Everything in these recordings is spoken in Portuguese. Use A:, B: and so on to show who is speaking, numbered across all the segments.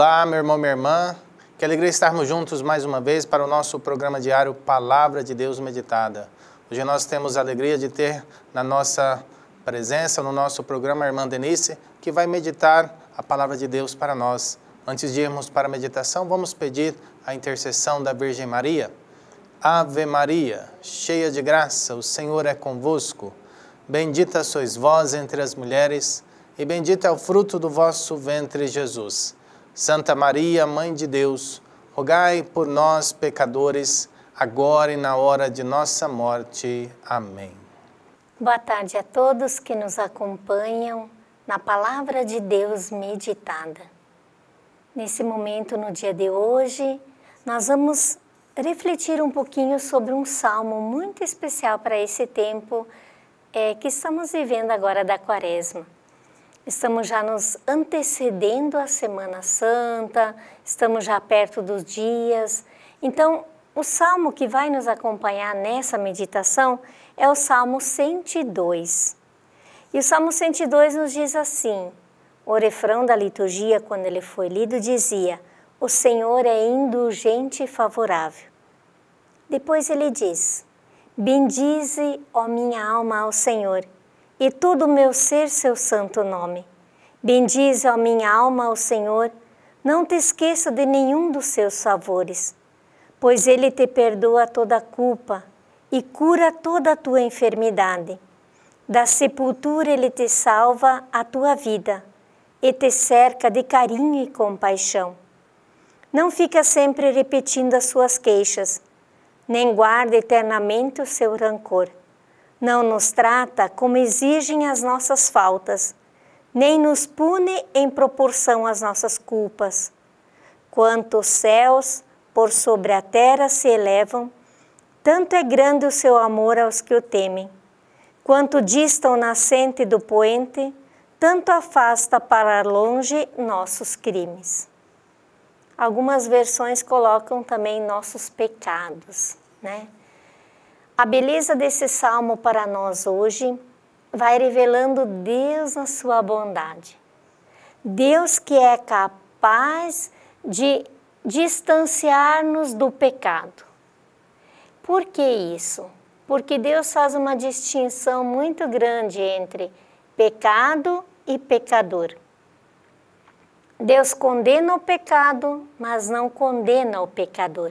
A: Olá, meu irmão, minha irmã. Que alegria estarmos juntos mais uma vez para o nosso programa diário Palavra de Deus Meditada. Hoje nós temos a alegria de ter na nossa presença, no nosso programa, a irmã Denise, que vai meditar a palavra de Deus para nós. Antes de irmos para a meditação, vamos pedir a intercessão da Virgem Maria. Ave Maria, cheia de graça, o Senhor é convosco. Bendita sois vós entre as mulheres, e bendito é o fruto do vosso ventre, Jesus. Santa Maria, Mãe de Deus, rogai por nós, pecadores, agora e na hora de nossa morte. Amém. Boa tarde a todos que nos acompanham na Palavra de Deus meditada. Nesse momento, no dia de hoje, nós vamos refletir um pouquinho sobre um salmo muito especial para esse tempo é, que estamos vivendo agora da Quaresma. Estamos já nos antecedendo à Semana Santa, estamos já perto dos dias. Então, o salmo que vai nos acompanhar nessa meditação é o Salmo 102. E o Salmo 102 nos diz assim: o refrão da liturgia, quando ele foi lido, dizia: O Senhor é indulgente e favorável. Depois ele diz: Bendize, ó minha alma, ao Senhor e todo o meu ser seu santo nome. Bendize a minha alma ao Senhor, não te esqueça de nenhum dos seus favores, pois ele te perdoa toda a culpa e cura toda a tua enfermidade. Da sepultura ele te salva a tua vida e te cerca de carinho e compaixão. Não fica sempre repetindo as suas queixas, nem guarda eternamente o seu rancor não nos trata como exigem as nossas faltas, nem nos pune em proporção às nossas culpas. Quanto os céus por sobre a terra se elevam, tanto é grande o seu amor aos que o temem. Quanto dista o nascente do poente, tanto afasta para longe nossos crimes. Algumas versões colocam também nossos pecados, né? A beleza desse salmo para nós hoje vai revelando Deus na sua bondade. Deus que é capaz de distanciar-nos do pecado. Por que isso? Porque Deus faz uma distinção muito grande entre pecado e pecador. Deus condena o pecado, mas não condena o pecador.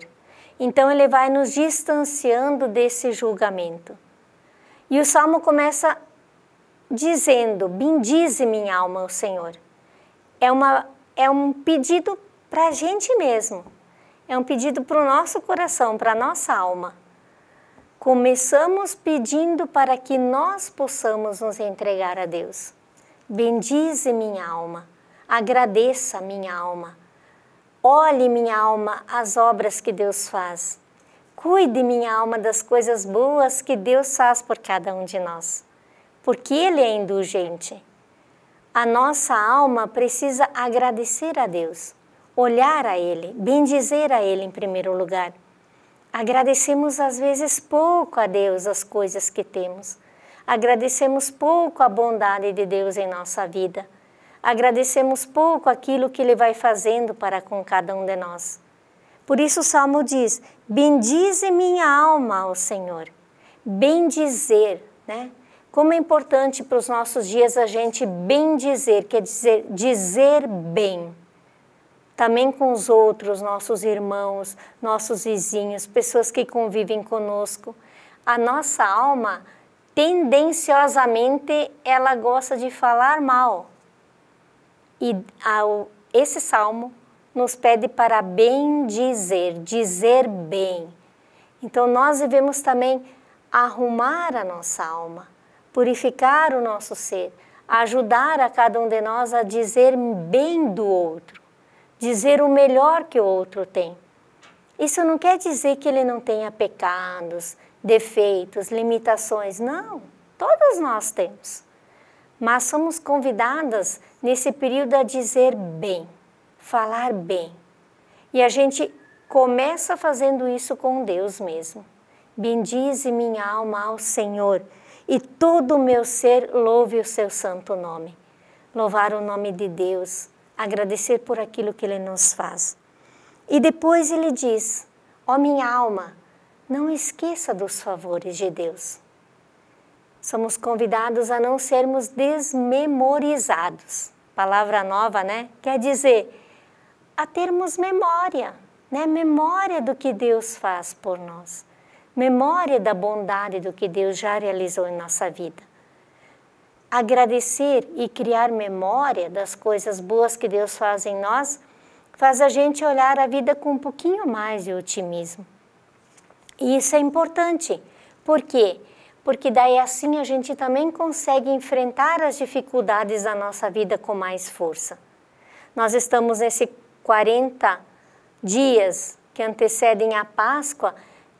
A: Então ele vai nos distanciando desse julgamento. E o salmo começa dizendo: Bendize minha alma, o Senhor. É, uma, é um pedido para a gente mesmo, é um pedido para o nosso coração, para a nossa alma. Começamos pedindo para que nós possamos nos entregar a Deus. Bendize minha alma, agradeça minha alma Olhe, minha alma, as obras que Deus faz. Cuide, minha alma, das coisas boas que Deus faz por cada um de nós, porque Ele é indulgente. A nossa alma precisa agradecer a Deus, olhar a Ele, bendizer a Ele em primeiro lugar. Agradecemos às vezes pouco a Deus as coisas que temos, agradecemos pouco a bondade de Deus em nossa vida agradecemos pouco aquilo que Ele vai fazendo para com cada um de nós. Por isso o Salmo diz: Bendize minha alma ao Senhor. Bendizer, né? Como é importante para os nossos dias a gente bendizer, quer dizer, dizer bem. Também com os outros, nossos irmãos, nossos vizinhos, pessoas que convivem conosco. A nossa alma, tendenciosamente, ela gosta de falar mal, e ao, esse salmo nos pede para bem dizer, dizer bem. Então nós devemos também arrumar a nossa alma, purificar o nosso ser, ajudar a cada um de nós a dizer bem do outro, dizer o melhor que o outro tem. Isso não quer dizer que ele não tenha pecados, defeitos, limitações, não. Todos nós temos mas somos convidadas nesse período a dizer bem, falar bem. E a gente começa fazendo isso com Deus mesmo. Bendize minha alma ao Senhor e todo o meu ser louve o seu santo nome. Louvar o nome de Deus, agradecer por aquilo que ele nos faz. E depois ele diz: Ó oh, minha alma, não esqueça dos favores de Deus somos convidados a não sermos desmemorizados. Palavra nova, né? Quer dizer, a termos memória, né? Memória do que Deus faz por nós. Memória da bondade do que Deus já realizou em nossa vida. Agradecer e criar memória das coisas boas que Deus faz em nós faz a gente olhar a vida com um pouquinho mais de otimismo. E isso é importante, porque quê? porque daí assim a gente também consegue enfrentar as dificuldades da nossa vida com mais força. Nós estamos nesse 40 dias que antecedem a Páscoa,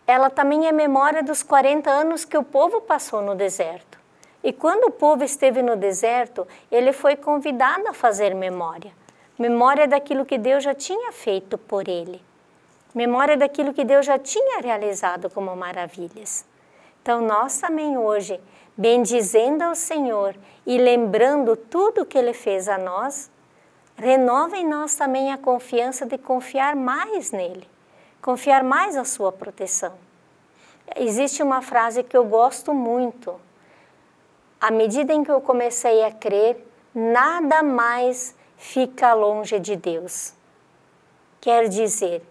A: ela também é memória dos 40 anos que o povo passou no deserto. E quando o povo esteve no deserto, ele foi convidado a fazer memória. Memória daquilo que Deus já tinha feito por ele. Memória daquilo que Deus já tinha realizado como maravilhas. Então, nós também hoje, bendizendo ao Senhor e lembrando tudo o que Ele fez a nós, renova em nós também a confiança de confiar mais nele, confiar mais na sua proteção. Existe uma frase que eu gosto muito. À medida em que eu comecei a crer, nada mais fica longe de Deus. Quer dizer,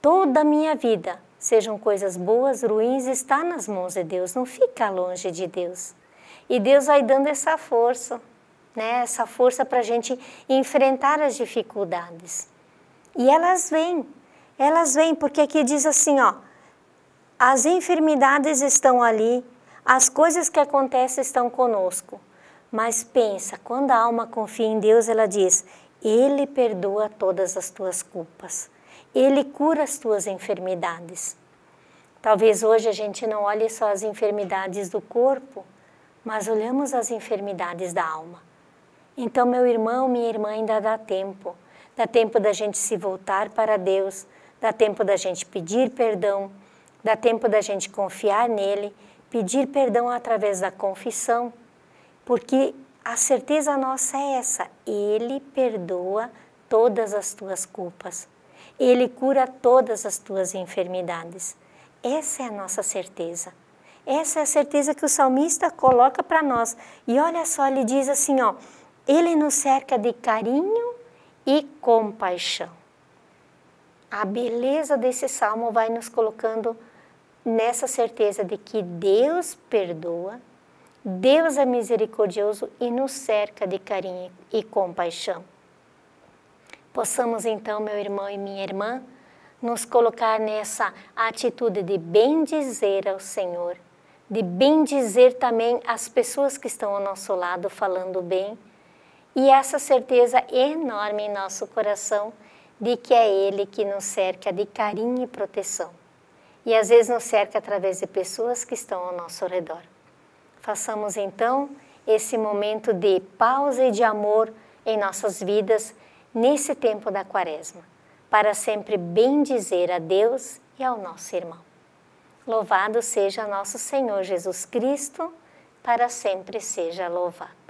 A: toda a minha vida sejam coisas boas, ruins, está nas mãos de Deus, não fica longe de Deus. E Deus vai dando essa força, né? essa força para a gente enfrentar as dificuldades. E elas vêm, elas vêm, porque aqui diz assim, ó, as enfermidades estão ali, as coisas que acontecem estão conosco. Mas pensa, quando a alma confia em Deus, ela diz: Ele perdoa todas as tuas culpas. Ele cura as tuas enfermidades. Talvez hoje a gente não olhe só as enfermidades do corpo, mas olhamos as enfermidades da alma. Então, meu irmão, minha irmã, ainda dá tempo. Dá tempo da gente se voltar para Deus, dá tempo da gente pedir perdão, dá tempo da gente confiar nele, pedir perdão através da confissão, porque a certeza nossa é essa: Ele perdoa todas as tuas culpas. Ele cura todas as tuas enfermidades. Essa é a nossa certeza. Essa é a certeza que o salmista coloca para nós. E olha só, ele diz assim, ó, ele nos cerca de carinho e compaixão. A beleza desse salmo vai nos colocando nessa certeza de que Deus perdoa, Deus é misericordioso e nos cerca de carinho e compaixão. Possamos então, meu irmão e minha irmã, nos colocar nessa atitude de bendizer ao Senhor, de bendizer também as pessoas que estão ao nosso lado falando bem, e essa certeza enorme em nosso coração de que é Ele que nos cerca de carinho e proteção. E às vezes nos cerca através de pessoas que estão ao nosso redor. Façamos então esse momento de pausa e de amor em nossas vidas nesse tempo da quaresma, para sempre bendizer a Deus e ao nosso irmão. Louvado seja nosso Senhor Jesus Cristo, para sempre seja louvado.